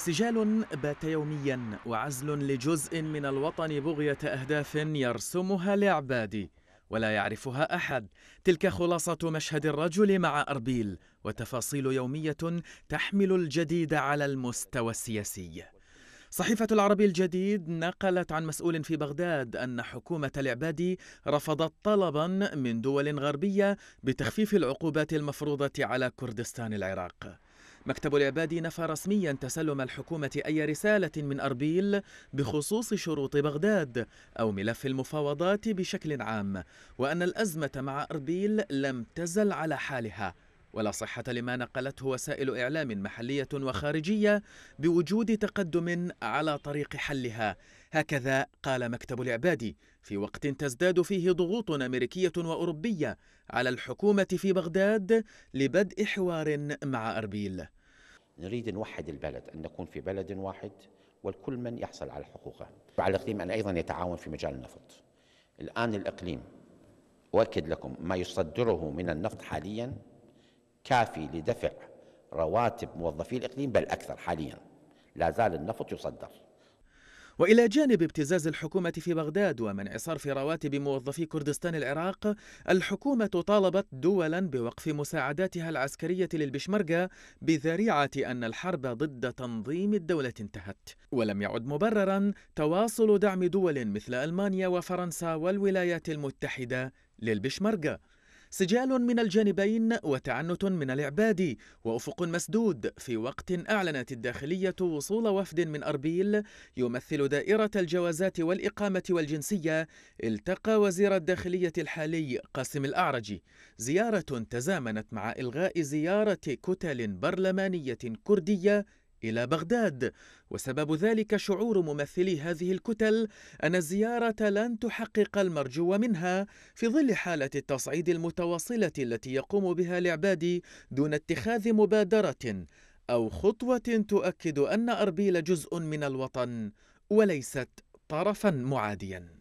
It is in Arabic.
سجال بات يوميا وعزل لجزء من الوطن بغية أهداف يرسمها لعبادي ولا يعرفها أحد تلك خلاصة مشهد الرجل مع أربيل وتفاصيل يومية تحمل الجديد على المستوى السياسي صحيفة العربي الجديد نقلت عن مسؤول في بغداد أن حكومة العبادي رفضت طلبا من دول غربية بتخفيف العقوبات المفروضة على كردستان العراق مكتب العبادي نفى رسميا تسلم الحكومة أي رسالة من أربيل بخصوص شروط بغداد أو ملف المفاوضات بشكل عام وأن الأزمة مع أربيل لم تزل على حالها ولا صحة لما نقلته وسائل إعلام محلية وخارجية بوجود تقدم على طريق حلها هكذا قال مكتب العبادي في وقت تزداد فيه ضغوط أمريكية وأوروبية على الحكومة في بغداد لبدء حوار مع أربيل نريد نوحد البلد أن نكون في بلد واحد والكل من يحصل على حقوقه وعلى الإقليم أن أيضا يتعاون في مجال النفط الآن الإقليم أؤكد لكم ما يصدره من النفط حاليا كافي لدفع رواتب موظفي الإقليم بل أكثر حاليا لا زال النفط يصدر والى جانب ابتزاز الحكومه في بغداد ومنع صرف رواتب موظفي كردستان العراق الحكومه طالبت دولا بوقف مساعداتها العسكريه للبشمركه بذريعه ان الحرب ضد تنظيم الدوله انتهت ولم يعد مبررا تواصل دعم دول مثل المانيا وفرنسا والولايات المتحده للبشمركه سجال من الجانبين وتعنت من العباد وأفق مسدود في وقت أعلنت الداخلية وصول وفد من أربيل يمثل دائرة الجوازات والإقامة والجنسية التقى وزير الداخلية الحالي قاسم الأعرجي زيارة تزامنت مع إلغاء زيارة كتل برلمانية كردية إلى بغداد وسبب ذلك شعور ممثلي هذه الكتل أن الزيارة لن تحقق المرجو منها في ظل حالة التصعيد المتواصلة التي يقوم بها العبادي دون اتخاذ مبادرة أو خطوة تؤكد أن أربيل جزء من الوطن وليست طرفا معاديا